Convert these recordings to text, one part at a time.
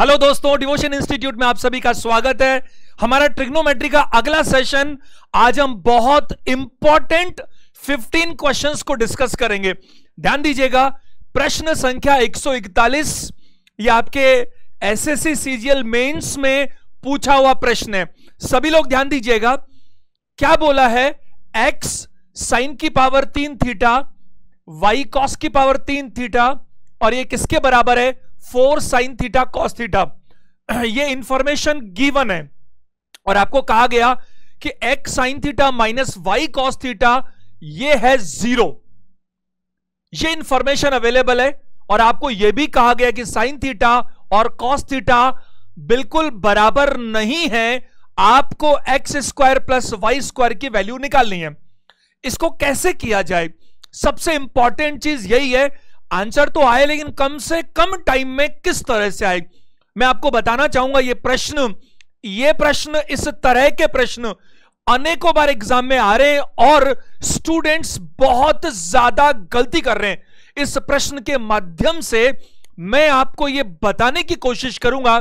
hello दोस्तों devotion institute में आप सभी का स्वागत है हमारा ट्रिग्नोमेट्री का अगला सेशन आज हम बहुत इंपॉर्टेंट 15 क्वेश्चंस को डिस्कस करेंगे ध्यान दीजिएगा प्रश्न संख्या 141 ये आपके एसएससी सीजीएल मेंस में पूछा हुआ प्रश्न है सभी लोग ध्यान दीजिएगा क्या बोला है एक्स साइन की पावर तीन थीटा वाई कॉस की पावर तीन थीटा और ये किसके बराबर है four sine theta cos theta ये इंफॉर्मेशन गिवन है और आपको कहा गया कि x sine theta minus y cos theta ये है जीरो ये इंफॉर्मेशन अवेलेबल है और आपको यह भी कहा गया कि साइन थीटा और कॉस थीटा बिल्कुल बराबर नहीं है आपको x square plus y square की वैल्यू निकालनी है इसको कैसे किया जाए सबसे इंपॉर्टेंट चीज यही है आंसर तो आए लेकिन कम से कम टाइम में किस तरह से आए मैं आपको बताना चाहूंगा ये प्रश्न ये प्रश्न इस तरह के प्रश्न अनेकों बार एग्जाम में आ रहे हैं और स्टूडेंट्स बहुत ज्यादा गलती कर रहे हैं इस प्रश्न के माध्यम से मैं आपको यह बताने की कोशिश करूंगा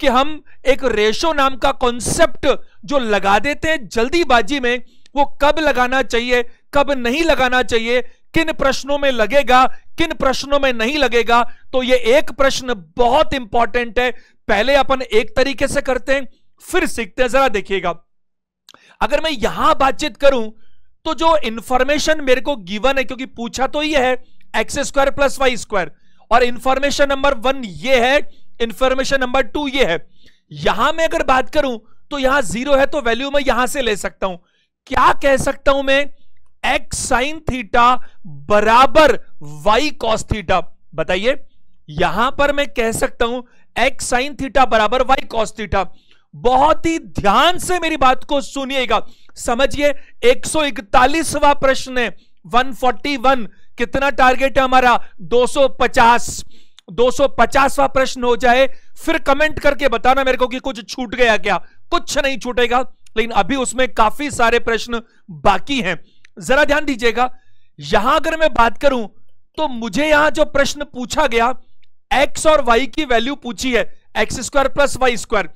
कि हम एक रेशो नाम का कॉन्सेप्ट जो लगा देते हैं जल्दीबाजी में वो कब लगाना चाहिए कब नहीं लगाना चाहिए किन प्रश्नों में लगेगा किन प्रश्नों में नहीं लगेगा तो ये एक प्रश्न बहुत इंपॉर्टेंट है पहले अपन एक तरीके से करते हैं फिर सीखते हैं जरा देखिएगा अगर मैं यहां बातचीत करूं तो जो इंफॉर्मेशन मेरे को गिवन है क्योंकि पूछा तो ये है x square plus y square और इंफॉर्मेशन नंबर वन ये है इंफॉर्मेशन नंबर टू ये है यहां मैं अगर बात करूं तो यहां जीरो है तो वैल्यू मैं यहां से ले सकता हूं क्या कह सकता हूं मैं एक्स साइन थीटा बराबर वाई कॉस थीटा बताइए यहां पर मैं कह सकता हूं एक्स साइन थीटा बराबर वाई कॉस थीटा बहुत ही ध्यान से मेरी बात को सुनिएगा समझिए 141वां प्रश्न है 141 कितना टारगेट है हमारा 250 250वां प्रश्न हो जाए फिर कमेंट करके बताना मेरे को कि कुछ छूट गया क्या कुछ नहीं छूटेगा लेकिन अभी उसमें काफी सारे प्रश्न बाकी हैं जरा ध्यान दीजिएगा यहां अगर मैं बात करूं तो मुझे यहां जो प्रश्न पूछा गया एक्स और वाई की वैल्यू पूछी है x square plus y square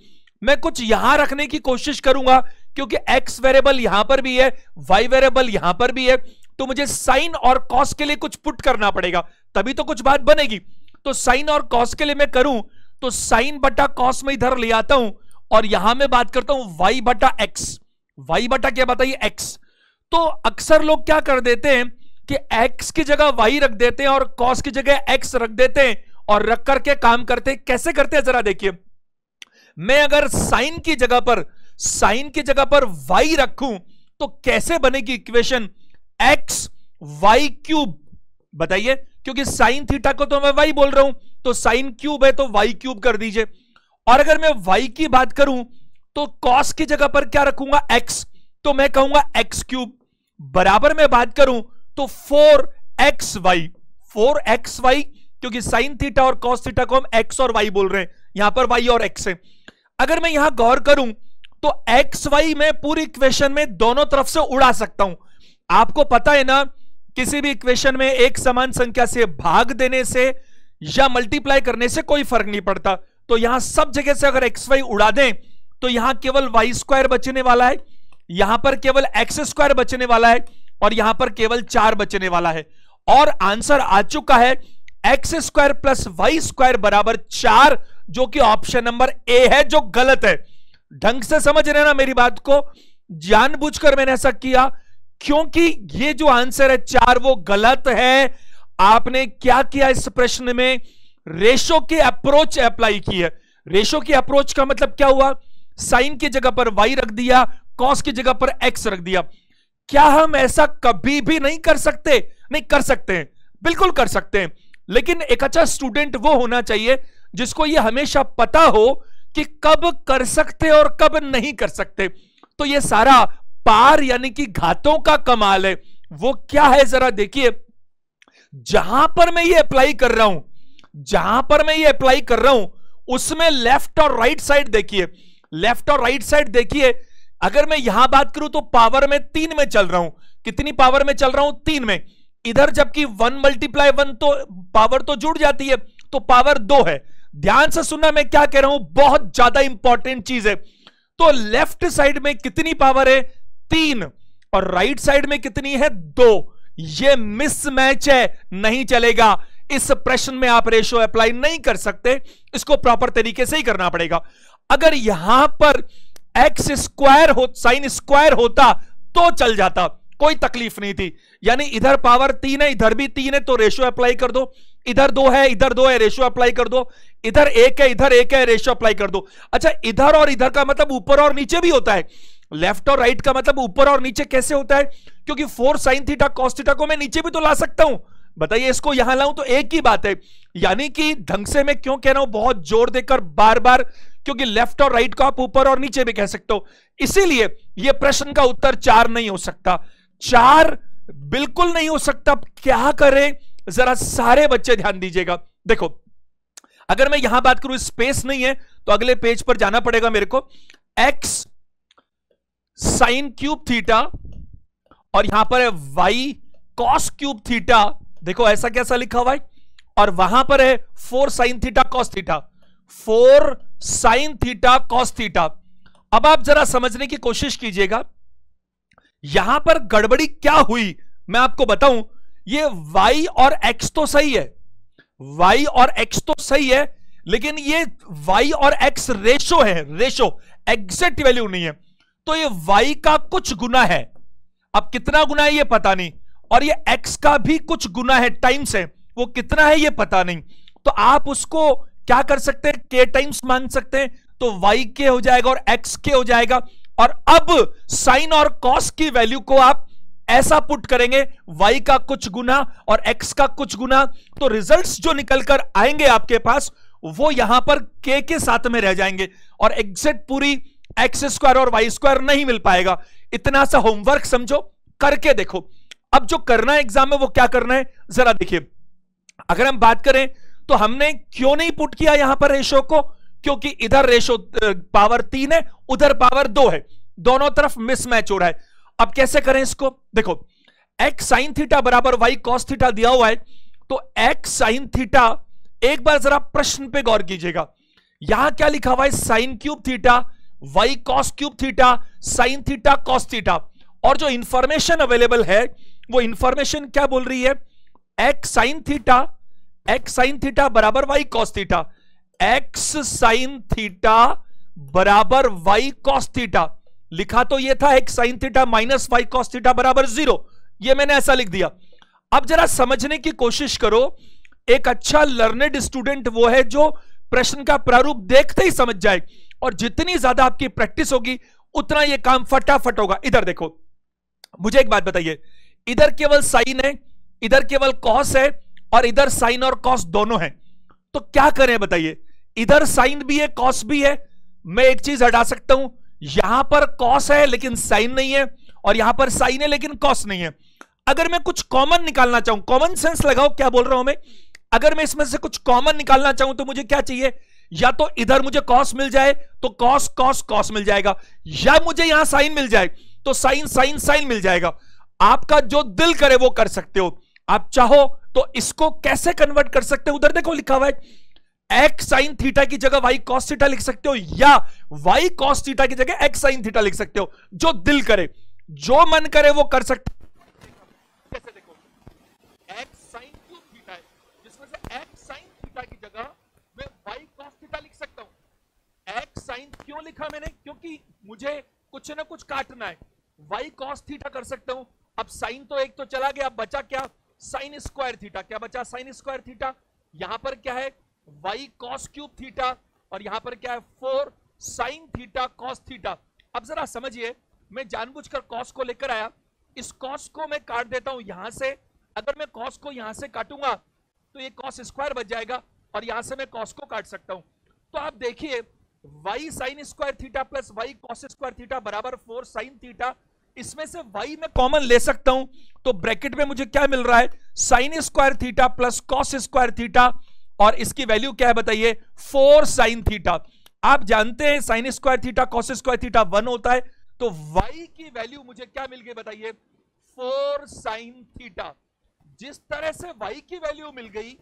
मैं कुछ यहां रखने की कोशिश करूंगा क्योंकि एक्स वेरिएबल यहां पर भी है वाई वेरिएबल यहां पर भी है तो मुझे साइन और कॉस के लिए कुछ पुट करना पड़ेगा तभी तो कुछ बात बनेगी तो साइन और कॉस के लिए मैं करूं तो साइन बटा कॉस में इधर ले आता हूं और यहां मैं बात करता हूं वाई बटा एक्स वाई बटा क्या बताइए एक्स तो अक्सर लोग क्या कर देते हैं कि एक्स की जगह वाई रख देते हैं और कॉस की जगह एक्स रख देते हैं और रख करके काम करते हैं कैसे करते हैं जरा देखिए मैं अगर साइन की जगह पर साइन की जगह पर वाई रखूं तो कैसे बनेगी इक्वेशन एक्स वाई क्यूब बताइए क्योंकि साइन थीटा को तो मैं वाई बोल रहा हूं तो साइन क्यूब है तो वाई क्यूब कर दीजिए और अगर मैं वाई की बात करूं तो कॉस की जगह पर क्या रखूंगा एक्स तो मैं कहूंगा एक्स क्यूब बराबर में बात करूं तो four x y four x y क्योंकि साइन थीटा और कॉस थीटा को हम एक्स और वाई बोल रहे हैं यहां पर वाई और एक्स है अगर मैं यहां गौर करूं तो एक्स वाई में पूरी इक्वेशन में दोनों तरफ से उड़ा सकता हूं आपको पता है ना किसी भी इक्वेशन में एक समान संख्या से भाग देने से या मल्टीप्लाई करने से कोई फर्क नहीं पड़ता तो यहां सब जगह से अगर एक्स वाई उड़ा दें तो यहां केवल वाई स्क्वायर बचने वाला है यहां पर केवल एक्स स्क्वायर बचने वाला है और यहां पर केवल चार बचने वाला है और आंसर आ चुका है x square plus y square बराबर चार जो कि ऑप्शन नंबर ए है जो गलत है ढंग से समझ रहे ना मेरी बात को जानबूझकर मैंने ऐसा किया क्योंकि ये जो आंसर है चार वो गलत है आपने क्या किया इस प्रश्न में रेशो की अप्रोच अप्लाई की है रेशो की अप्रोच का मतलब क्या हुआ साइन की जगह पर वाई रख दिया कॉस की जगह पर एक्स रख दिया क्या हम ऐसा कभी भी नहीं कर सकते नहीं कर सकते हैं बिल्कुल कर सकते हैं लेकिन एक अच्छा स्टूडेंट वो होना चाहिए जिसको ये हमेशा पता हो कि कब कर सकते और कब नहीं कर सकते तो ये सारा पार यानी कि घातों का कमाल है वो क्या है जरा देखिए जहां पर मैं ये अप्लाई कर रहा हूं जहां पर मैं ये अप्लाई कर रहा हूं उसमें लेफ्ट और राइट साइड देखिए लेफ्ट और राइट साइड देखिए अगर मैं यहां बात करूं तो पावर में तीन में चल रहा हूं कितनी पावर में चल रहा हूं तीन में इधर जबकि वन मल्टीप्लाई वन तो पावर तो जुड़ जाती है तो पावर दो है ध्यान से सुनना मैं क्या कह रहा हूं बहुत ज्यादा इंपॉर्टेंट चीज है तो लेफ्ट साइड में कितनी पावर है तीन और राइट साइड में कितनी है दो ये मिसमैच है नहीं चलेगा इस प्रश्न में आप रेशो अप्लाई नहीं कर सकते इसको प्रॉपर तरीके से ही करना पड़ेगा अगर यहां पर एक्स स्क्वायर हो साइन स्क्वायर होता तो चल जाता कोई तकलीफ नहीं थी यानी इधर पावर तीन है इधर भी तीन है तो रेशो अप्लाई कर दो इधर दो है इधर दो है रेशो अप्लाई कर दो इधर एक है इधर एक है रेशो अप्लाई कर दो अच्छा इधर और इधर का मतलब ऊपर और नीचे भी होता है लेफ्ट और राइट का मतलब ऊपर और नीचे कैसे होता है क्योंकि four sine theta cos theta को मैं नीचे भी तो ला सकता हूं बताइए इसको यहां लाऊं तो एक ही बात है यानी कि ढंग से मैं क्यों कह रहा हूं बहुत जोर देकर बार बार क्योंकि लेफ्ट और राइट को आप ऊपर और नीचे भी कह सकते हो इसीलिए यह प्रश्न का उत्तर चार नहीं हो सकता चार बिल्कुल नहीं हो सकता क्या करें जरा सारे बच्चे ध्यान दीजिएगा देखो अगर मैं यहां बात करूं स्पेस नहीं है तो अगले पेज पर जाना पड़ेगा मेरे को एक्स साइन क्यूब थीटा और यहां पर है वाई कॉस क्यूब थीटा देखो ऐसा कैसा लिखा हुआ है और वहां पर है four sine theta cos theta four sine theta cos theta अब आप जरा समझने की कोशिश कीजिएगा यहां पर गड़बड़ी क्या हुई मैं आपको बताऊं ये y और x तो सही है y और x तो सही है लेकिन ये y और x रेशो है रेशो एग्जेक्ट वैल्यू नहीं है तो ये y का कुछ गुना है अब कितना गुना है ये पता नहीं और ये x का भी कुछ गुना है टाइम से वो कितना है ये पता नहीं तो आप उसको क्या कर सकते हैं के टाइम्स मान सकते हैं तो वाई के हो जाएगा और एक्स के हो जाएगा और अब साइन और कॉस की वैल्यू को आप ऐसा पुट करेंगे वाई का कुछ गुना और एक्स का कुछ गुना तो रिजल्ट्स जो निकल कर आएंगे आपके पास वो यहां पर के के साथ में रह जाएंगे और एग्जेक्ट पूरी एक्स स्क्वायर और वाई स्क्वायर नहीं मिल पाएगा इतना सा होमवर्क समझो करके देखो अब जो करना है एग्जाम में वो क्या करना है जरा देखिए अगर हम बात करें तो हमने क्यों नहीं पुट किया यहां पर रेशो को क्योंकि इधर रेशो पावर तीन है उधर पावर दो है दोनों तरफ मिसमैच हो रहा है अब कैसे करें इसको देखो x साइन थीटा बराबर y कॉस थीटा दिया हुआ है तो x साइन थीटा एक बार जरा प्रश्न पे गौर कीजिएगा यहां क्या लिखा हुआ है sine cube theta y cos cube theta sine theta cos theta और जो इंफॉर्मेशन अवेलेबल है वो इंफॉर्मेशन क्या बोल रही है x sine theta x sine theta बराबर y cos theta x sine theta बराबर वाई कॉस थीटा लिखा तो ये था x sine theta minus y cos theta बराबर जीरो ये मैंने ऐसा लिख दिया अब जरा समझने की कोशिश करो एक अच्छा लर्नेड स्टूडेंट वो है जो प्रश्न का प्रारूप देखते ही समझ जाए और जितनी ज्यादा आपकी प्रैक्टिस होगी उतना ये काम फटाफट होगा इधर देखो मुझे एक बात बताइए इधर केवल साइन है इधर केवल कॉस है और इधर साइन और कॉस दोनों है तो क्या करें बताइए इधर साइन भी है कॉस भी है मैं एक चीज हटा सकता हूं यहां पर कॉस है लेकिन साइन नहीं है और यहां पर साइन है लेकिन कॉस नहीं है अगर मैं कुछ कॉमन निकालना चाहूं कॉमन सेंस लगाओ क्या बोल रहा हूं मैं अगर मैं इसमें से कुछ कॉमन निकालना चाहूं तो मुझे क्या चाहिए या तो इधर मुझे कॉस मिल जाए तो कॉस कॉस कॉस मिल जाएगा या मुझे यहां साइन मिल जाए तो साइन साइन साइन मिल जाएगा आपका जो दिल करे वो कर सकते हो आप चाहो तो इसको कैसे कन्वर्ट कर सकते हो उधर देखो लिखा हुआ है एक्स साइन थीटा की जगह वाई कॉस थीटा लिख सकते हो या वाई कॉस थीटा की जगह एक्स साइन थीटा लिख सकते हो जो दिल करे जो मन करे वो कर सकते कैसे देखो एक्स साइन थीटा जिसमें से एक्स साइन थीटा की जगह मैं वाई कॉस थीटा लिख सकता हूं एक्स साइन क्यों लिखा मैंने क्योंकि मुझे कुछ ना कुछ काटना है वाई कॉस थीटा कर सकता हूं अब साइन तो एक तो चला गया बचा क्या साइन स्क्वायर थीटा क्या बचा साइन स्क्वायर थीटा यहां पर क्या है वाई कॉस क्यूब थीटा और यहां पर क्या है four sine theta cos theta अब जरा समझिए मैं जानबूझकर कॉस को लेकर आया इस कॉस को मैं काट देता हूं यहां से अगर मैं कॉस को यहां से काटूंगा तो ये कॉस स्क्वायर बच जाएगा और यहां से मैं कॉस को काट सकता हूं तो आप देखिए y sine square theta plus y cos square theta बराबर फोर साइन थीटा इसमें से वाई मैं कॉमन ले सकता हूं तो ब्रैकेट में मुझे क्या मिल रहा है sine square theta plus cos square theta और इसकी वैल्यू क्या है बताइए फोर साइन थीटा आप जानते हैं sine square theta cos square theta one होता है तो वाई की वैल्यू मुझे क्या मिल गई बताइए फोर साइन थीटा जिस तरह से वाई की वैल्यू मिल गई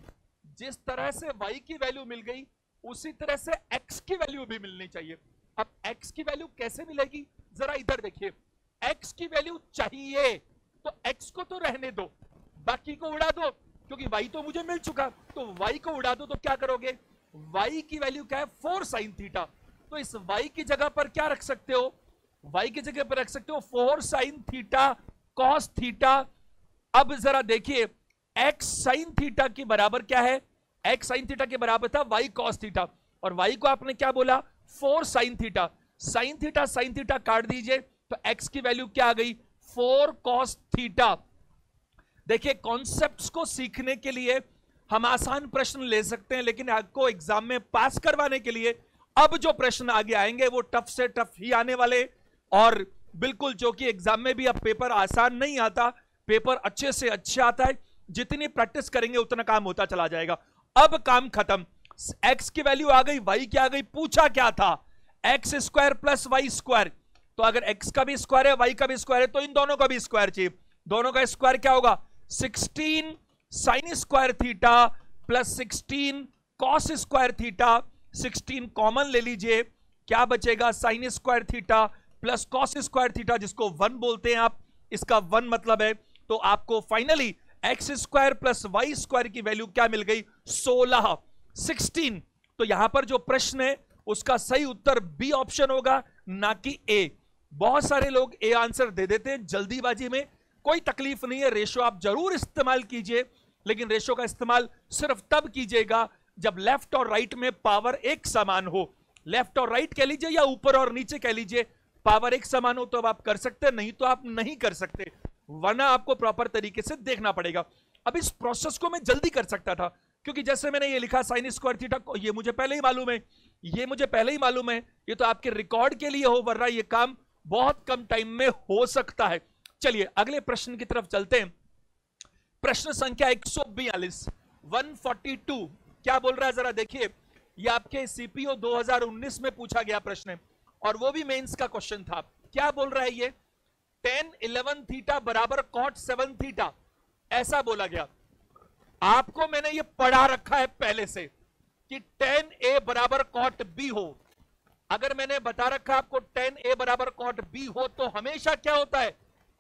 जिस तरह से वाई की वैल्यू मिल गई उसी तरह से एक्स की वैल्यू भी मिलनी चाहिए अब एक्स की वैल्यू कैसे मिलेगी जरा इधर देखिए एक्स की वैल्यू चाहिए तो एक्स को तो रहने दो बाकी को उड़ा दो क्योंकि वाई तो मुझे मिल चुका तो वाई को उड़ा दो तो क्या करोगे वाई की वैल्यू क्या है फोर साइन थीटा तो इस वाई की जगह पर क्या रख सकते हो वाई की जगह पर रख सकते हो four sine theta cos theta अब जरा देखिए एक्स साइन थीटा के बराबर क्या है एक्स साइन थीटा के बराबर था वाई कॉस थीटा और वाई को आपने क्या बोला four sine theta sine theta sine theta काट दीजिए तो एक्स की वैल्यू क्या आ गई फोर कॉस थीटा देखिए कॉन्सेप्ट को सीखने के लिए हम आसान प्रश्न ले सकते हैं लेकिन आपको एग्जाम में पास करवाने के लिए अब जो प्रश्न आगे आएंगे वो टफ से टफ ही आने वाले और बिल्कुल जो कि एग्जाम में भी अब पेपर आसान नहीं आता पेपर अच्छे से अच्छा आता है जितनी प्रैक्टिस करेंगे उतना काम होता चला जाएगा अब काम खत्म एक्स की वैल्यू आ गई वाई क्या आ गई पूछा क्या था x square plus y square तो अगर एक्स का भी स्क्वायर है वाई का भी स्क्वायर है तो इन दोनों का भी स्क्वायर चाहिए दोनों का स्क्वायर क्या होगा sixteen sine square theta plus sixteen cos square theta sixteen common ले लीजिए क्या बचेगा sine square theta plus cos square theta जिसको वन बोलते हैं आप इसका वन मतलब है तो आपको finally x square plus y square की वैल्यू क्या मिल गई सोलह सिक्सटीन तो यहां पर जो प्रश्न है उसका सही उत्तर बी ऑप्शन होगा ना कि ए बहुत सारे लोग ए आंसर दे देते हैं जल्दीबाजी में कोई तकलीफ नहीं है रेशो आप जरूर इस्तेमाल कीजिए लेकिन रेशो का इस्तेमाल सिर्फ तब कीजिएगा जब लेफ्ट और राइट में पावर एक समान हो लेफ्ट और राइट कह लीजिए या ऊपर और नीचे कह लीजिए पावर एक समान हो तो अब आप कर सकते हैं नहीं तो आप नहीं कर सकते वरना आपको प्रॉपर तरीके से देखना पड़ेगा अब इस प्रोसेस को मैं जल्दी कर सकता था क्योंकि जैसे मैंने ये लिखा साइन स्क्वायर थीटा ये मुझे पहले ही मालूम है ये मुझे पहले ही मालूम है ये तो आपके रिकॉर्ड के लिए हो वरना ये काम बहुत कम टाइम में हो सकता है चलिए अगले प्रश्न की तरफ चलते हैं प्रश्न संख्या एक सौ बयालीस वन फोर्टी टू क्या बोल रहा है जरा देखिए ये आपके सीपीओ 2019 में पूछा गया प्रश्न है और वो भी मेंस का क्वेश्चन था क्या बोल रहा है ये टेन इलेवन थीटा बराबर कॉट सेवन थीटा ऐसा बोला गया आपको मैंने ये पढ़ा रखा है पहले से कि टेन ए बराबर कॉट बी हो अगर मैंने बता रखा आपको टेन ए बराबर कॉट बी हो तो हमेशा क्या होता है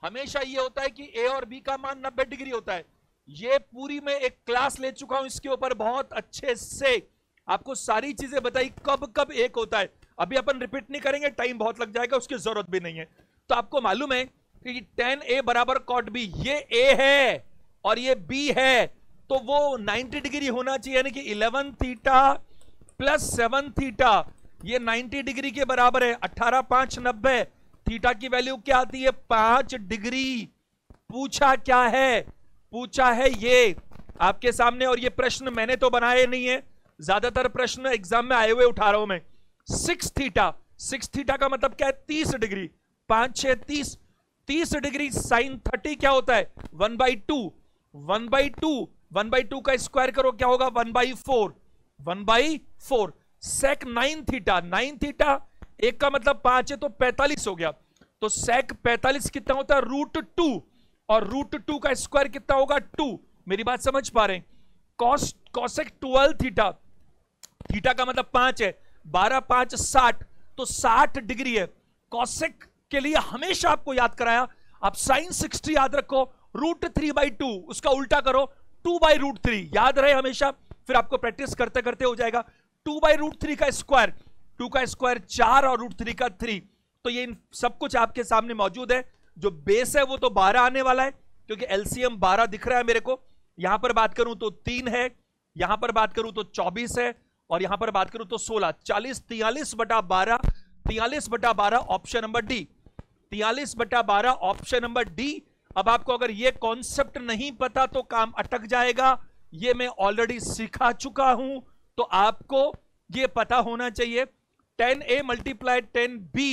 हमेशा ये होता है कि ए और बी का मान नब्बे डिग्री होता है ये पूरी मैं एक क्लास ले चुका हूं इसके ऊपर बहुत अच्छे से आपको सारी चीजें बताई कब कब एक होता है अभी अपन रिपीट नहीं करेंगे टाइम बहुत लग जाएगा उसकी जरूरत भी नहीं है तो आपको मालूम है कि टेन ए बराबर कॉट बी ये ए है और ये बी है तो वो 90 डिग्री होना चाहिए यानी कि 11 थीटा प्लस 7 थीटा ये 90 डिग्री के बराबर है अट्ठारह पांच नब्बे थीटा की वैल्यू क्या आती है पांच डिग्री पूछा क्या है पूछा है ये आपके सामने और ये प्रश्न मैंने तो बनाए नहीं है ज्यादातर प्रश्न एग्जाम में आए हुए उठा रहा हूं मैं सिक्स थीटा सिक्स थीटा का मतलब क्या है तीस डिग्री पांच छह तीस तीस डिग्री साइन थर्टी क्या होता है one by two one by two one by two का स्क्वायर करो क्या होगा one by four one by four sec nine theta nine theta एक का मतलब पांच है तो पैतालीस हो गया तो सेक पैतालीस कितना होता है रूट टू और रूट टू का स्क्वायर कितना होगा टू मेरी बात समझ पा रहे हैं ट्वेल्व थीटा थीटा का मतलब पांच है बारह पांच साठ तो साठ डिग्री है कॉशेक के लिए हमेशा आपको याद कराया आप साइन सिक्सटी याद रखो रूट थ्री बाई टू उसका उल्टा करो टू बाई रूट थ्री याद रहे हमेशा फिर आपको प्रैक्टिस करते करते हो जाएगा टू बाई रूट थ्री का स्क्वायर टू का स्क्वायर चार और रूट थ्री का थ्री तो ये इन सब कुछ आपके सामने मौजूद है जो बेस है वो तो बारह आने वाला है क्योंकि एलसीएम बारह दिख रहा है मेरे को यहां पर बात करूं तो तीन है यहां पर बात करूं तो चौबीस है और यहां पर बात करूं तो सोलह चालीस तियालीस बटा बारह तियालीस बटा बारह ऑप्शन नंबर डी तियालीस बटा बारह ऑप्शन नंबर डी अब आपको अगर ये कॉन्सेप्ट नहीं पता तो काम अटक जाएगा ये मैं ऑलरेडी सिखा चुका हूं तो आपको ये पता होना चाहिए tan A multiply tan B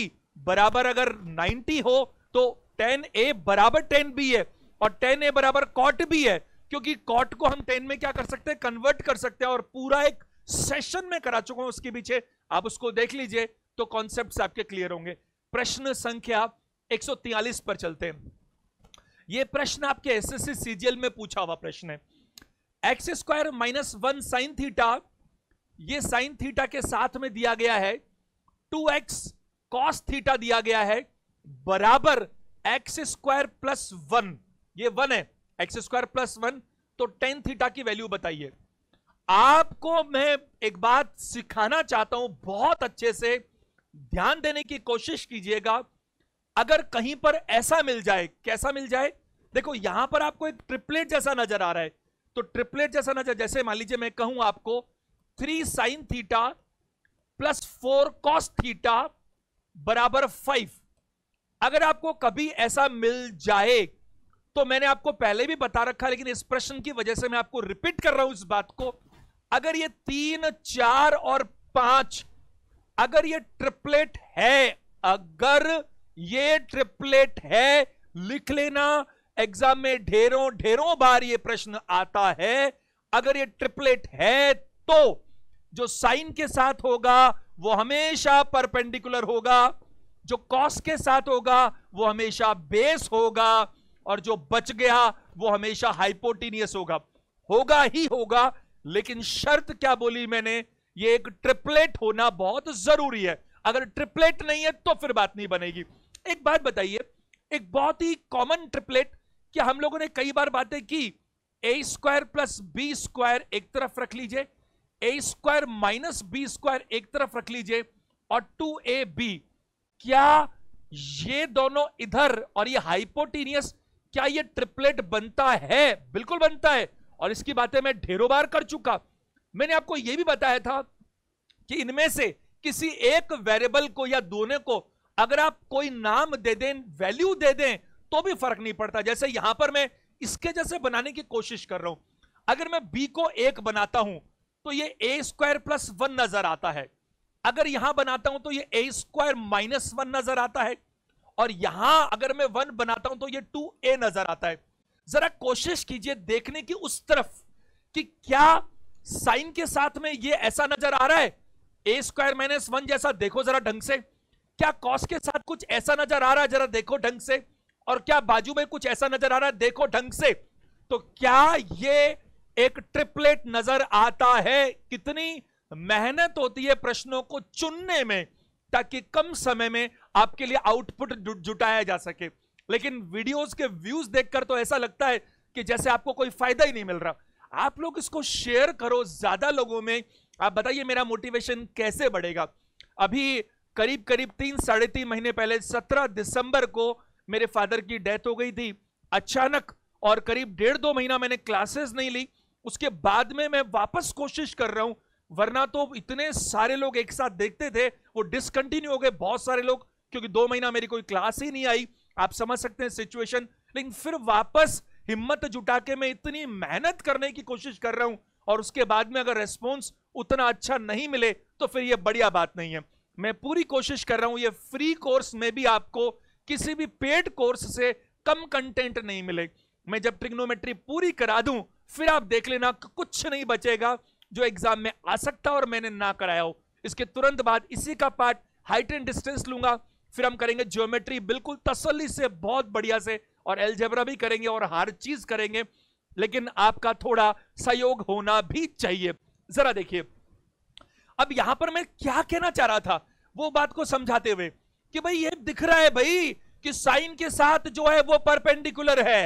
बराबर अगर 90 हो तो टेन ए बराबर टेन बी है और टेन ए बराबर कॉट भी है क्योंकि कॉट को हम टेन में क्या कर सकते हैं कन्वर्ट कर सकते हैं और पूरा एक सेशन में करा चुका हूं उसके पीछे आप उसको देख लीजिए तो कॉन्सेप्ट आपके क्लियर होंगे प्रश्न संख्या एक पर चलते हैं यह प्रश्न आपके एसएससी सीजीएल में पूछा हुआ प्रश्न है x square minus one sine theta ये साइन थीटा के साथ में दिया गया है टू एक्स कॉस थीटा दिया गया है बराबर एक्स स्क्वायर प्लस वन ये वन है एक्स स्क्वायर प्लस वन तो टेन थीटा की वैल्यू बताइए आपको मैं एक बात सिखाना चाहता हूं बहुत अच्छे से ध्यान देने की कोशिश कीजिएगा अगर कहीं पर ऐसा मिल जाए कैसा मिल जाए देखो यहां पर आपको एक ट्रिपलेट जैसा नजर आ रहा है तो ट्रिपलेट जैसा नजर जैसे मान लीजिए मैं कहूं आपको three sine theta plus four cos theta बराबर फाइव अगर आपको कभी ऐसा मिल जाए तो मैंने आपको पहले भी बता रखा लेकिन इस प्रश्न की वजह से मैं आपको रिपीट कर रहा हूं इस बात को अगर ये तीन चार और पांच अगर ये ट्रिपलेट है अगर ये ट्रिपलेट है लिख लेना एग्जाम में ढेरों ढेरों बार ये प्रश्न आता है अगर ये ट्रिपलेट है तो जो साइन के साथ होगा वो हमेशा परपेंडिकुलर होगा जो कॉस के साथ होगा वो हमेशा बेस होगा और जो बच गया वो हमेशा हाइपोटीनियस होगा होगा ही होगा लेकिन शर्त क्या बोली मैंने ये एक ट्रिपलेट होना बहुत जरूरी है अगर ट्रिपलेट नहीं है तो फिर बात नहीं बनेगी एक बात बताइए एक बहुत ही कॉमन ट्रिपलेट कि हम लोगों ने कई बार बातें की A square plus B square एक तरफ रख लीजिए A square minus B square एक तरफ रख लीजिए और टू ए बी क्या ये दोनों इधर और ये हाइपोटीनियस क्या ये ट्रिपलेट बनता है बिल्कुल बनता है और इसकी बातें मैं ढेरों बार कर चुका मैंने आपको यह भी बताया था कि इनमें से किसी एक वेरिएबल को या दोनों को अगर आप कोई नाम दे दें वैल्यू दे दें तो भी फर्क नहीं पड़ता जैसे यहां पर मैं इसके जैसे बनाने की कोशिश कर रहा हूं अगर मैं बी को एक बनाता हूं तो ये ए स्क्वायर प्लस वन नजर आता है अगर यहां बनाता हूं तो ये ए स्क्वायर माइनस वन नजर आता है और यहां अगर मैं वन बनाता हूं तो ये टू ए नजर आता है जरा कोशिश कीजिए देखने की उस तरफ कि क्या साइन के साथ में ये ऐसा नजर आ रहा है ए स्क्वायर माइनस वन जैसा देखो जरा ढंग से क्या कॉस के साथ कुछ ऐसा नजर आ रहा है जरा देखो ढंग से और क्या बाजू में कुछ ऐसा नजर आ रहा है देखो ढंग से तो क्या ये एक ट्रिपलेट नजर आता है कितनी मेहनत होती है प्रश्नों को चुनने में ताकि कम समय में आपके लिए आउटपुट जुटाया जा सके लेकिन वीडियोस के व्यूज देखकर तो ऐसा लगता है कि जैसे आपको कोई फायदा ही नहीं मिल रहा आप लोग इसको शेयर करो ज्यादा लोगों में आप बताइए मेरा मोटिवेशन कैसे बढ़ेगा अभी करीब करीब तीन साढ़े तीन महीने पहले सत्रह दिसंबर को मेरे फादर की डेथ हो गई थी अचानक और करीब डेढ़ दो महीना मैंने क्लासेस नहीं ली उसके बाद में मैं वापस कोशिश कर रहा हूं वरना तो इतने सारे लोग एक साथ देखते थे वो डिसकंटिन्यू हो गए बहुत सारे लोग क्योंकि दो महीना मेरी कोई क्लास ही नहीं आई आप समझ सकते हैं सिचुएशन लेकिन फिर वापस हिम्मत जुटा के मैं इतनी मेहनत करने की कोशिश कर रहा हूं और उसके बाद में अगर रेस्पॉन्स उतना अच्छा नहीं मिले तो फिर यह बढ़िया बात नहीं है मैं पूरी कोशिश कर रहा हूं ये फ्री कोर्स में भी आपको किसी भी पेड कोर्स से कम कंटेंट नहीं मिले मैं जब ट्रिग्नोमेट्री पूरी करा दूं फिर आप देख लेना कुछ नहीं बचेगा जो एग्जाम में आ सकता और मैंने ना कराया हो इसके तुरंत बाद इसी का पार्ट हाइट एंड डिस्टेंस लूंगा फिर हम करेंगे ज्योमेट्री बिल्कुल तसली से बहुत बढ़िया से और एलजेबरा भी करेंगे और हर चीज करेंगे लेकिन आपका थोड़ा सहयोग होना भी चाहिए जरा देखिए अब यहां पर मैं क्या कहना चाह रहा था वो बात को समझाते हुए कि भाई ये दिख रहा है भाई कि साइन के साथ जो है वो परपेंडिकुलर है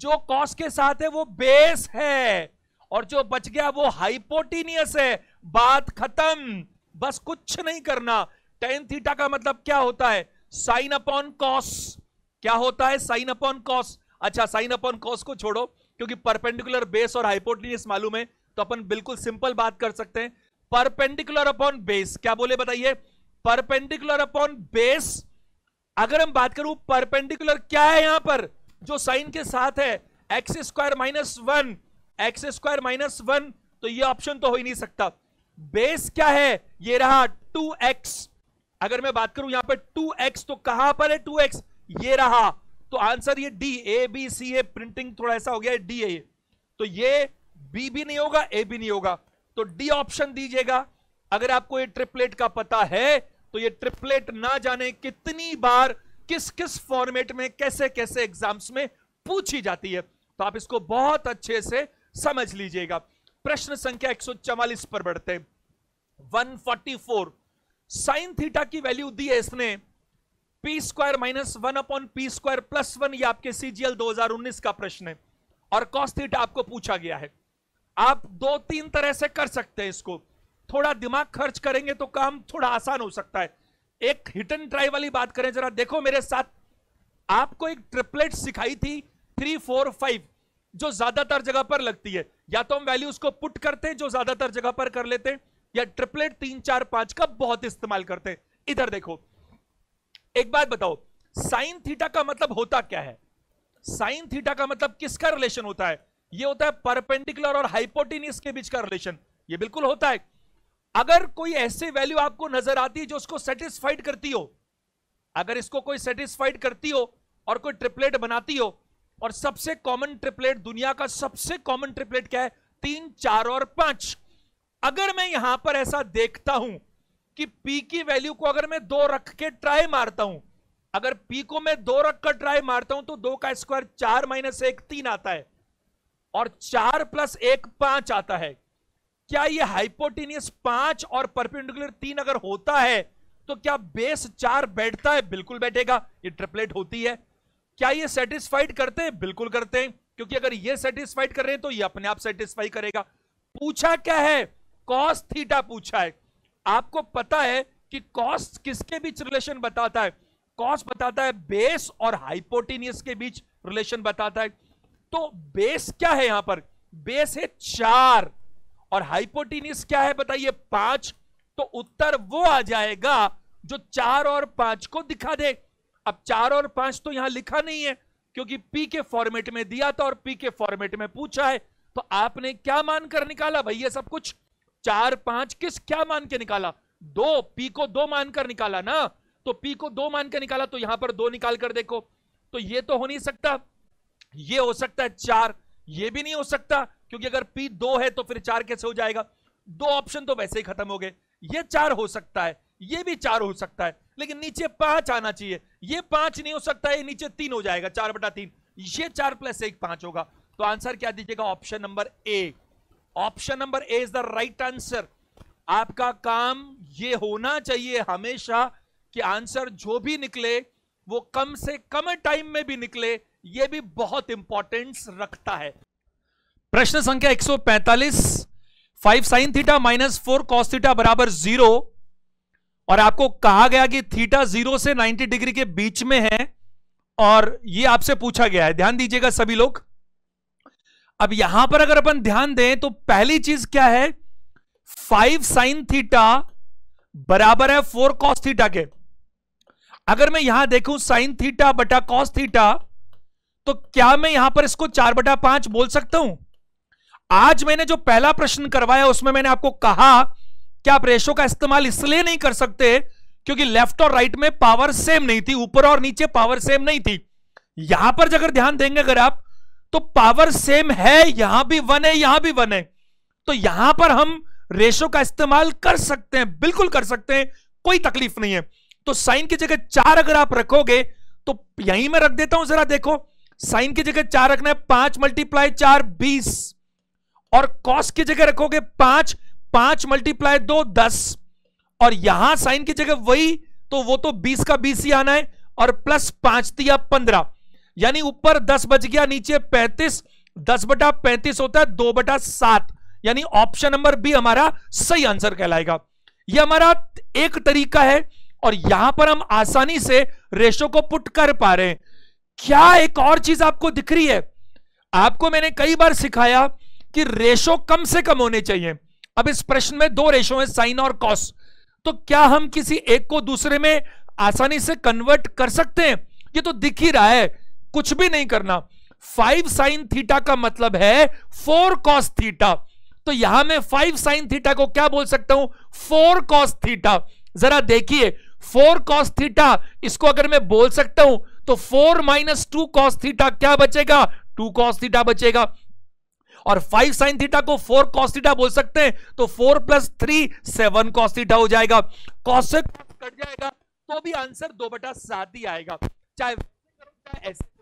जो कॉस के साथ है वो बेस है और जो बच गया वो हाइपोटीनियस है बात खत्म बस कुछ नहीं करना टेन थीटा का मतलब क्या होता है साइन अपॉन कॉस क्या होता है साइन अपॉन कॉस अच्छा साइन अपॉन कॉस को छोड़ो क्योंकि परपेंडिकुलर बेस और हाइपोटीनियस मालूम है तो अपन बिल्कुल सिंपल बात कर सकते हैं परपेंडिकुलर अपॉन बेस क्या बोले बताइए परपेंडिकुलर अपॉन बेस अगर हम बात करूं परपेंडिकुलर क्या है यहां पर जो साइन के साथ है x square minus one x square minus one तो ये ऑप्शन तो हो ही नहीं सकता बेस क्या है ये रहा टू एक्स अगर मैं बात करूं यहां पर टू एक्स तो कहां पर है टू एक्स ये रहा तो आंसर ये D A B C A printing थोड़ा ऐसा हो गया डी है ये तो ये बी भी नहीं होगा ए भी नहीं होगा तो डी ऑप्शन दीजिएगा अगर आपको ये ट्रिपलेट का पता है तो ये ट्रिपलेट ना जाने कितनी बार किस किस फॉर्मेट में कैसे कैसे एग्जाम्स में पूछी जाती है तो आप इसको बहुत अच्छे से समझ लीजिएगा प्रश्न संख्या एक पर बढ़ते हैं फोर्टी साइन थीटा की वैल्यू दी है इसने P square minus one upon P square plus one ये आपके सीजीएल 2019 का प्रश्न है और कॉस थीटा आपको पूछा गया है आप दो तीन तरह से कर सकते हैं इसको थोड़ा दिमाग खर्च करेंगे तो काम थोड़ा आसान हो सकता है एक हिट एंड ट्राई वाली बात करें जरा देखो मेरे साथ आपको एक ट्रिपलेट सिखाई थी थ्री फोर फाइव जो ज्यादातर जगह पर लगती है या तो हम वैल्यू उसको पुट करते हैं जो ज्यादातर जगह पर कर लेते हैं या ट्रिपलेट तीन चार पांच का बहुत इस्तेमाल करते हैं इधर देखो एक बात बताओ साइन थीटा का मतलब होता क्या है साइन थीटा का मतलब किसका रिलेशन होता है ये होता है परपेंडिकुलर और हाइपोटिनिस के बीच का रिलेशन ये बिल्कुल होता है अगर कोई ऐसे वैल्यू आपको नजर आती है जो उसको सेटिस्फाइड करती हो अगर इसको कोई सेटिस्फाइड करती हो और कोई ट्रिपलेट बनाती हो और सबसे कॉमन ट्रिपलेट दुनिया का सबसे कॉमन ट्रिपलेट क्या है तीन चार और पांच अगर मैं यहां पर ऐसा देखता हूं कि पी की वैल्यू को अगर मैं दो रख के ट्राई मारता हूं अगर पी को मैं दो रख कर ट्राई मारता हूं तो दो का स्क्वायर चार माइनस एक तीन आता है और चार प्लस एक पांच आता है क्या ये हाइपोटीनियस पांच और परपेंडिकुलर तीन अगर होता है तो क्या बेस चार बैठता है बिल्कुल बैठेगा ये ट्रिपलेट होती है क्या ये सेटिस्फाइड करते हैं बिल्कुल करते हैं क्योंकि अगर ये सेटिस्फाइड कर रहे हैं तो ये अपने आप सेटिस्फाई करेगा पूछा क्या है कॉस थीटा पूछा है आपको पता है कि कॉस किसके बीच रिलेशन बताता है कॉस बताता है बेस और हाइपोटीनियस के बीच रिलेशन बताता है तो बेस क्या है यहां पर बेस है चार और हाइपोटीनियस क्या है बताइए पांच तो उत्तर वो आ जाएगा जो चार और पांच को दिखा दे अब चार और पांच तो यहां लिखा नहीं है क्योंकि पी के फॉर्मेट में दिया था और पी के फॉर्मेट में पूछा है तो आपने क्या मानकर निकाला भैया सब कुछ चार पांच किस क्या मान के निकाला दो पी को दो मानकर निकाला ना तो पी को दो मानकर निकाला तो यहां पर दो निकाल कर देखो तो ये तो हो नहीं सकता ये हो सकता है चार ये भी नहीं हो सकता क्योंकि अगर पी दो है तो फिर चार कैसे हो जाएगा दो ऑप्शन तो वैसे ही खत्म हो गए ये चार हो सकता है ये भी चार हो सकता है लेकिन नीचे पांच आना चाहिए ये पांच नहीं हो सकता है नीचे तीन हो जाएगा चार बटा तीन ये चार प्लस एक पांच होगा तो आंसर क्या दीजिएगा option number A option number A is the right answer आपका काम ये होना चाहिए हमेशा कि आंसर जो भी निकले वो कम से कम टाइम में भी निकले ये भी बहुत इंपॉर्टेंस रखता है प्रश्न संख्या 145 five sine theta minus four cos theta बराबर जीरो और आपको कहा गया कि थीटा जीरो से 90 डिग्री के बीच में है और ये आपसे पूछा गया है ध्यान दीजिएगा सभी लोग अब यहां पर अगर अपन ध्यान दें तो पहली चीज क्या है फाइव साइन थीटा बराबर है फोर कॉस थीटा के अगर मैं यहां देखूं साइन थीटा बटा कॉस थीटा तो क्या मैं यहां पर इसको चार बटा पांच बोल सकता हूं आज मैंने जो पहला प्रश्न करवाया उसमें मैंने आपको कहा कि आप रेशो का इस्तेमाल इसलिए नहीं कर सकते क्योंकि लेफ्ट और राइट में पावर सेम नहीं थी ऊपर और नीचे पावर सेम नहीं थी यहां पर अगर ध्यान देंगे अगर आप तो पावर सेम है यहां भी वन है यहां भी वन है तो यहां पर हम रेशो का इस्तेमाल कर सकते हैं बिल्कुल कर सकते हैं कोई तकलीफ नहीं है तो साइन की जगह चार अगर आप रखोगे तो यहीं मैं रख देता हूं जरा देखो साइन की जगह चार रखना है पांच मल्टीप्लाई चार बीस और कॉस की जगह रखोगे पांच पांच मल्टीप्लाई दो दस और यहां साइन की जगह वही तो वो तो बीस का बीस ही आना है और प्लस पांच दिया पंद्रह यानी ऊपर दस बज गया नीचे पैंतीस दस बटा पैंतीस होता है दो बटा सात यानी ऑप्शन नंबर बी हमारा सही आंसर कहलाएगा यह हमारा एक तरीका है और यहां पर हम आसानी से रेशो को पुट कर पा रहे हैं क्या एक और चीज आपको दिख रही है आपको मैंने कई बार सिखाया कि रेशो कम से कम होने चाहिए अब इस प्रश्न में दो रेशो है साइन और कॉस तो क्या हम किसी एक को दूसरे में आसानी से कन्वर्ट कर सकते हैं ये तो दिख ही रहा है कुछ भी नहीं करना फाइव साइन थीटा का मतलब है फोर कॉस थीटा तो यहां मैं फाइव साइन थीटा को क्या बोल सकता हूं फोर कॉस थीटा जरा देखिए फोर कॉस थीटा इसको अगर मैं बोल सकता हूं तो four minus two cos theta क्या बचेगा टू कॉस थीटा बचेगा और फाइव साइन थीटा को फोर कॉस थीटा बोल सकते हैं तो four plus three seven cos theta हो जाएगा कॉस कट जाएगा तो भी आंसर दो बटा सात ही आएगा चाहे ऐसे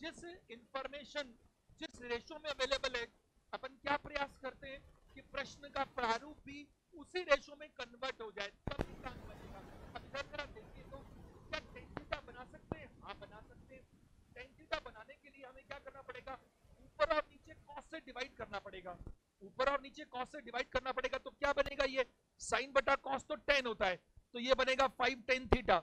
जिस इंफॉर्मेशन जिस रेशो में अवेलेबल है अपन क्या प्रयास करते हैं प्रारूप भी उसी रेशो में कन्वर्ट हो जाए तब तो बना सकते हैं पेंटिका बनाने के लिए हमें क्या करना पड़ेगा ऊपर और नीचे कॉस से डिवाइड करना पड़ेगा ऊपर और नीचे कॉस से डिवाइड करना पड़ेगा तो क्या बनेगा ये साइन बटा कॉस तो टेन होता है तो ये बनेगा five tan theta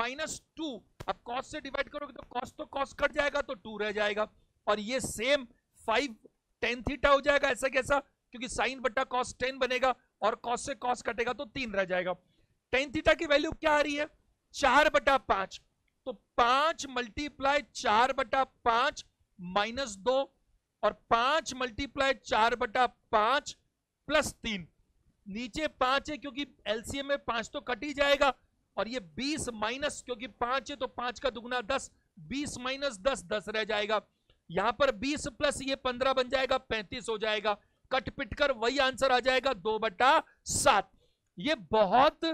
minus two अब कॉस से डिवाइड करोगे तो कॉस तो कॉस कट जाएगा तो टू रह जाएगा और ये सेम फाइव टेन थीटा हो जाएगा ऐसा कैसा क्योंकि साइन बट्टा कॉस टेन बनेगा और कॉस से कॉस कटेगा तो तीन रह जाएगा टेन थीटा की वैल्यू क्या आ रही है चार बटा पांच तो पांच मल्टीप्लाई चार बटा पांच माइनस दो और पांच मल्टीप्लाई चार बटा पांच प्लस तीन नीचे पांच है क्योंकि एलसीएम में पांच तो कट ही जाएगा और ये बीस माइनस क्योंकि पांच है तो पांच का दुगना दस बीस माइनस दस दस रह जाएगा यहां पर बीस प्लस ये पंद्रह बन जाएगा पैंतीस हो जाएगा कट पिट कर वही आंसर आ जाएगा दो बटा सात ये बहुत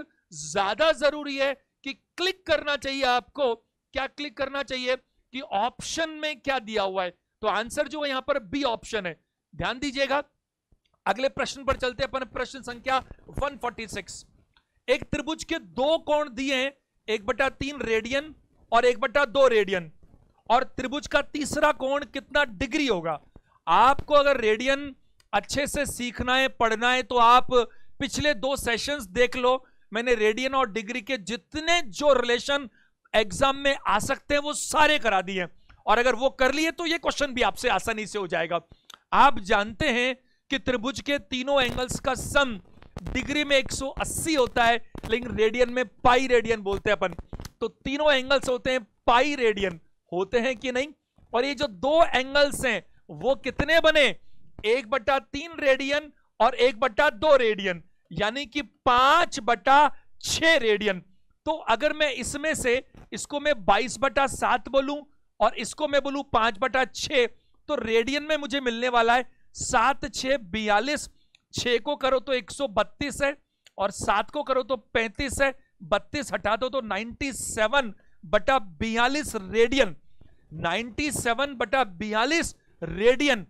ज्यादा जरूरी है कि क्लिक करना चाहिए आपको क्या क्लिक करना चाहिए कि ऑप्शन में क्या दिया हुआ है तो आंसर जो है यहां पर बी ऑप्शन है ध्यान दीजिएगा अगले प्रश्न पर चलते अपन प्रश्न संख्या 146 एक त्रिभुज के दो कोण दिए हैं एक बटा तीन रेडियन और एक बटा दो रेडियन और त्रिभुज का तीसरा कोण कितना डिग्री होगा आपको अगर रेडियन अच्छे से सीखना है पढ़ना है तो आप पिछले दो सेशंस देख लो मैंने रेडियन और डिग्री के जितने जो रिलेशन एग्जाम में आ सकते हैं वो सारे करा दिए और अगर वो कर लिए तो ये क्वेश्चन भी आपसे आसानी से हो जाएगा आप जानते हैं कि त्रिभुज के तीनों एंगल्स का सम डिग्री में 180 होता है लेकिन रेडियन में पाई रेडियन बोलते हैं अपन तो तीनों एंगल्स होते हैं पाई रेडियन होते हैं कि नहीं और ये जो दो एंगल्स हैं वो कितने बने एक बट्टा तीन रेडियन और एक बट्टा दो रेडियन यानी कि पांच बटा छ रेडियन तो अगर मैं इसमें से इसको मैं बाईस बटा सात बोलू और इसको मैं बोलूं पांच बटा छ तो रेडियन में मुझे मिलने वाला है सात छ बयालीस छ को करो तो एक सौ बत्तीस है और सात को करो तो पैंतीस है बत्तीस हटा दो तो नाइनटी सेवन बटा बयालीस रेडियन नाइनटी सेवन बटा बयालीस रेडियन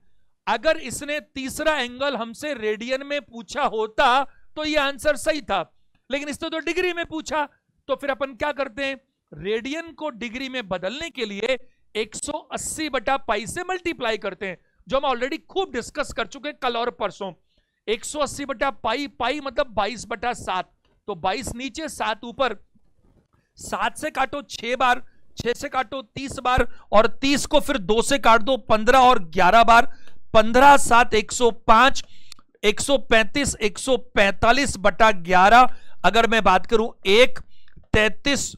अगर इसने तीसरा एंगल हमसे रेडियन में पूछा होता तो ये आंसर सही था लेकिन इसने तो डिग्री में पूछा तो फिर अपन क्या करते हैं रेडियन को डिग्री में बदलने के लिए 180 बटा पाई से मल्टीप्लाई करते हैं जो हम ऑलरेडी खूब डिस्कस कर चुके हैं कल और परसों 180 बटा पाई पाई मतलब 22 बटा सात तो 22 नीचे सात ऊपर सात से काटो छह बार छह से काटो तीस बार और तीस को फिर दो से काट दो पंद्रह और ग्यारह बार पंद्रह सात एक सौ पांच 135 145 बटा 11 अगर मैं बात करूं एक तैतीस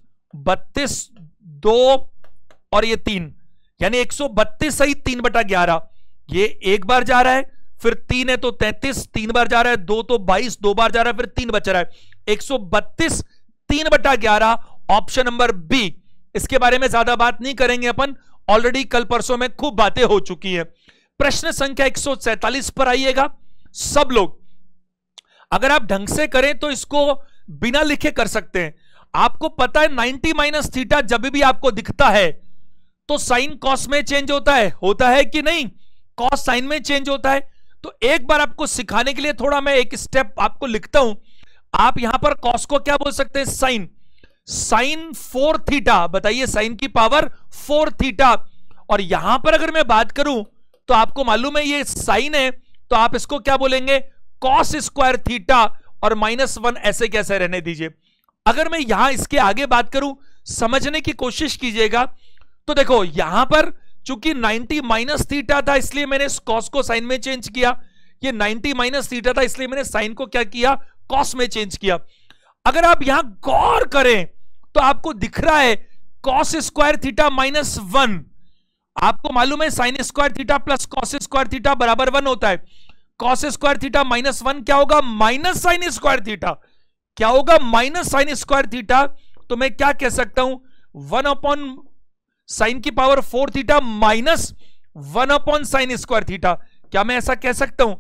बत्तीस दो और ये तीन यानी 132 सही तीन बटा ग्यारह ये एक बार जा रहा है फिर तीन है तो तैतीस तीन बार जा रहा है दो तो बाईस दो बार जा रहा है फिर तीन बच रहा है 132 तीन बटा ग्यारह ऑप्शन नंबर बी इसके बारे में ज्यादा बात नहीं करेंगे अपन ऑलरेडी कल परसों में खूब बातें हो चुकी है प्रश्न संख्या एक पर आइएगा सब लोग अगर आप ढंग से करें तो इसको बिना लिखे कर सकते हैं आपको पता है 90 माइनस थीटा जब भी आपको दिखता है तो साइन कॉस में चेंज होता है होता है कि नहीं कॉस साइन में चेंज होता है तो एक बार आपको सिखाने के लिए थोड़ा मैं एक स्टेप आपको लिखता हूं आप यहां पर कॉस को क्या बोल सकते हैं साइन साइन फोर थीटा बताइए साइन की पावर फोर थीटा और यहां पर अगर मैं बात करूं तो आपको मालूम है ये साइन है तो आप इसको क्या बोलेंगे कॉस स्क्वायर थीटा और माइनस वन ऐसे कैसे रहने दीजिए अगर मैं यहां इसके आगे बात करूं समझने की कोशिश कीजिएगा तो देखो यहां पर चूंकि 90 माइनस थीटा था इसलिए मैंने कॉस को साइन में चेंज किया ये 90 माइनस थीटा था इसलिए मैंने साइन को क्या किया कॉस में चेंज किया अगर आप यहां गौर करें तो आपको दिख रहा है cos square theta minus one आपको मालूम है sine square theta plus cos square theta बराबर वन होता है cos square theta minus one क्या होगा माइनस साइन स्क्वायर थीटा क्या होगा माइनस साइन स्क्वायर थीटा तो मैं क्या कह सकता हूं वन अपॉन साइन की power four theta minus one upon sine square theta क्या मैं ऐसा कह सकता हूं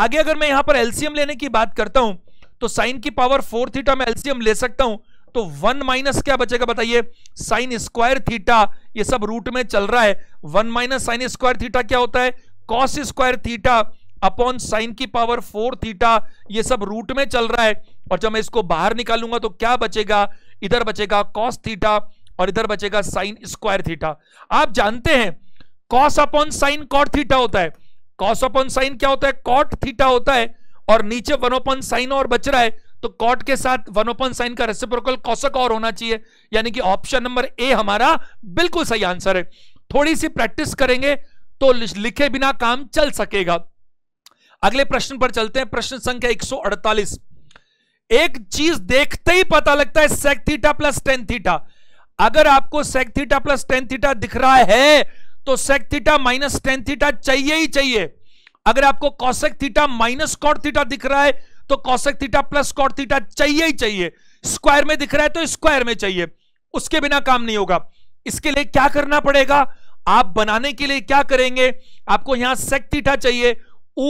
आगे अगर मैं यहां पर एलसीएम लेने की बात करता हूं तो साइन की पावर फोर थीटा में एलसीएम ले सकता हूं तो वन माइनस क्या बचेगा बताइए साइन स्क्वायर थीटा ये सब रूट में चल रहा है one minus sine square theta क्या होता है cos square theta upon sine की पावर फोर थीटा ये सब रूट में चल रहा है और जब मैं इसको बाहर निकालूंगा तो क्या बचेगा इधर बचेगा कॉस थीटा और इधर बचेगा साइन स्क्वायर थीटा आप जानते हैं cos upon sine cot theta होता है कॉस अपॉन साइन क्या होता है कॉट थीटा होता है और नीचे वन अपॉन साइन और बच रहा है तो कॉट के साथ वन ओपन साइन का रेसिप्रोकल कौशक और होना चाहिए यानी कि ऑप्शन नंबर ए हमारा बिल्कुल सही आंसर है थोड़ी सी प्रैक्टिस करेंगे तो लिखे बिना काम चल सकेगा अगले प्रश्न पर चलते हैं प्रश्न संख्या 148 एक चीज देखते ही पता लगता है sec theta plus tan theta अगर आपको sec theta plus tan theta दिख रहा है तो sec theta minus tan theta चाहिए ही चाहिए अगर आपको cosec theta minus cot theta दिख रहा है तो cosec theta plus cot theta चाहिए ही चाहिए स्क्वायर में दिख रहा है तो स्क्वायर में चाहिए उसके बिना काम नहीं होगा इसके लिए क्या करना पड़ेगा आप बनाने के लिए क्या करेंगे आपको यहां सेक थीटा चाहिए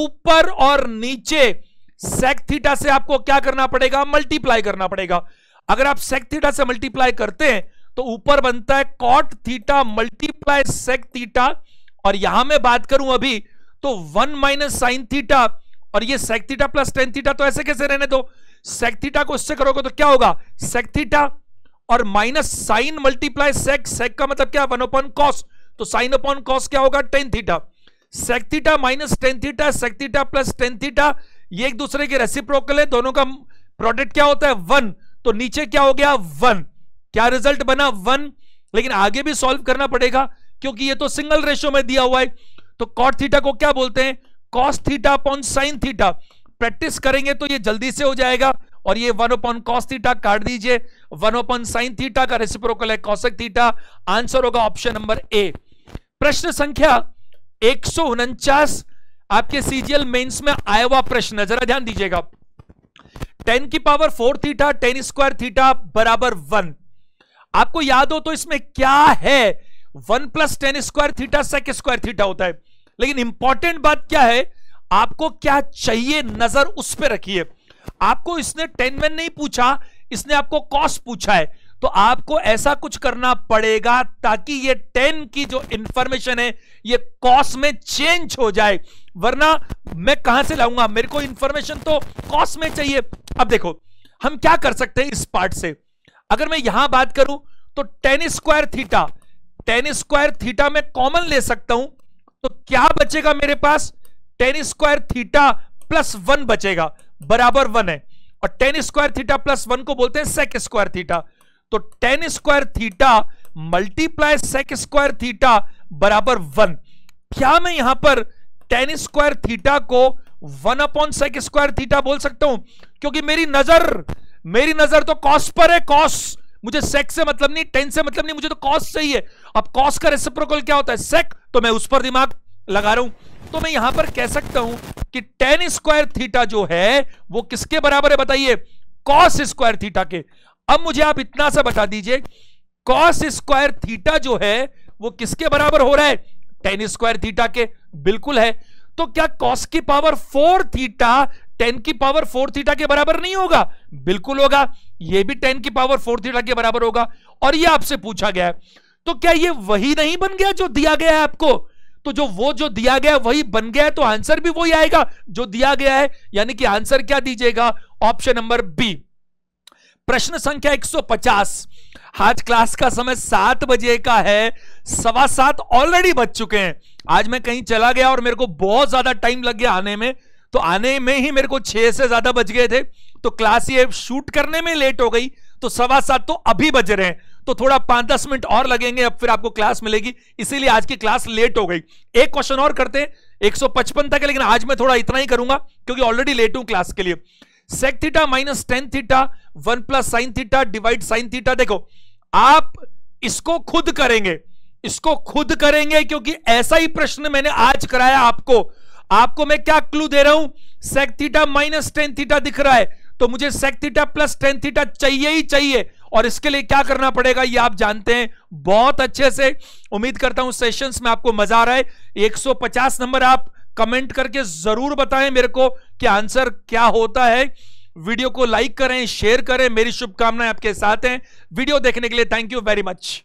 ऊपर और नीचे सेक थीटा से आपको क्या करना पड़ेगा मल्टीप्लाई करना पड़ेगा अगर आप सेक थीटा से मल्टीप्लाई करते हैं तो ऊपर बनता है cot theta multiply sec theta और यहां मैं बात करूं अभी तो वन माइनस साइन थीटा और ये सेक प्लस टेन थीटा तो ऐसे कैसे रहने दो सेक को इससे करोगे तो क्या होगा सेक और minus sine multiply sec sec का मतलब क्या वन अपॉन कॉस तो साइन अपॉन कॉस क्या होगा tan theta sec minus tan theta sec plus tan theta ये एक दूसरे के रेसिप्रोकल है दोनों का प्रोडक्ट क्या होता है वन तो नीचे क्या हो गया वन क्या रिजल्ट बना वन लेकिन आगे भी सॉल्व करना पड़ेगा क्योंकि ये तो सिंगल रेशियो में दिया हुआ है तो कॉट थीटा को क्या बोलते हैं cos theta upon sine theta practice करेंगे तो ये जल्दी से हो जाएगा और ये वन अपॉन कॉस थीटा काट दीजिए वन अपॉन साइन थीटा का रेसिप्रोकल है कॉसक थीटा आंसर होगा ऑप्शन नंबर ए प्रश्न संख्या एक आपके सीजीएल मेंस में आया हुआ प्रश्न जरा ध्यान दीजिएगा टेन की power four theta tan square theta बराबर वन आपको याद हो तो इसमें क्या है one plus tan square theta sec square theta होता है लेकिन इंपॉर्टेंट बात क्या है आपको क्या चाहिए नजर उस पर रखिए आपको इसने टेन में नहीं पूछा इसने आपको कॉस्ट पूछा है तो आपको ऐसा कुछ करना पड़ेगा ताकि ये टेन की जो इंफॉर्मेशन है ये कॉस्ट में चेंज हो जाए वरना मैं कहां से लाऊंगा मेरे को इंफॉर्मेशन तो कॉस्ट में चाहिए अब देखो हम क्या कर सकते हैं इस पार्ट से अगर मैं यहां बात करूं तो tan square theta tan square theta में कॉमन ले सकता हूं तो क्या बचेगा मेरे पास tan square theta plus one बचेगा बराबर वन है और tan square theta plus one को बोलते हैं सेक स्क्वायर थीटा तो tan square theta multiply sec square theta बराबर वन क्या मैं यहां पर टेन स्क्वायर थीटा को one upon sec square theta बोल सकता हूं क्योंकि मेरी नजर मेरी नजर तो कॉस पर है कॉस मुझे सेक से मतलब नहीं टेन से मतलब नहीं मुझे तो कॉस चाहिए अब कॉस का रेसिप्रोकल क्या होता है सेक तो मैं उस पर दिमाग लगा रहा हूं तो मैं यहां पर कह सकता हूं कि टेन स्क्वायर थीटा जो है वो किसके बराबर है बताइए कॉस स्क्वायर थीटा के अब मुझे आप इतना सा बता दीजिए कॉस स्क्वायर थीटा जो है वो किसके बराबर हो रहा है टेन स्क्वायर थीटा के बिल्कुल है तो क्या कॉस की पावर फोर थीटा टेन की पावर फोर थीटा के बराबर नहीं होगा बिल्कुल होगा यह भी टेन की पावर फोर थीटा के बराबर होगा और यह आपसे पूछा गया है तो क्या यह वही नहीं बन गया जो दिया गया है आपको तो जो वो जो दिया गया वही बन गया है तो आंसर भी वही आएगा जो दिया गया है यानी कि आंसर क्या दीजिएगा ऑप्शन नंबर बी प्रश्न संख्या 150 आज क्लास का समय सात बजे का है सवा सात ऑलरेडी बज चुके हैं आज मैं कहीं चला गया और मेरे को बहुत ज्यादा टाइम लग गया आने में तो आने में ही मेरे को छह से ज्यादा बज गए थे तो क्लास ये शूट करने में लेट हो गई तो सवा सात तो अभी बज रहे हैं तो थोड़ा पांच दस मिनट और लगेंगे अब फिर आपको क्लास मिलेगी इसीलिए आज की क्लास लेट हो गई एक क्वेश्चन और करते हैं 155 तक है लेकिन आज मैं थोड़ा इतना ही करूंगा क्योंकि ऑलरेडी लेट हूं क्लास के लिए sec theta minus tan theta one plus sine theta divide sine theta देखो आप इसको खुद करेंगे इसको खुद करेंगे क्योंकि ऐसा ही प्रश्न मैंने आज कराया आपको आपको मैं क्या क्लू दे रहा हूं sec theta minus tan theta दिख रहा है तो मुझे sec theta plus tan theta चाहिए ही चाहिए और इसके लिए क्या करना पड़ेगा ये आप जानते हैं बहुत अच्छे से उम्मीद करता हूं सेशंस में आपको मजा आ रहा है 150 नंबर आप कमेंट करके जरूर बताएं मेरे को कि आंसर क्या होता है वीडियो को लाइक करें शेयर करें मेरी शुभकामनाएं आपके साथ हैं वीडियो देखने के लिए थैंक यू वेरी मच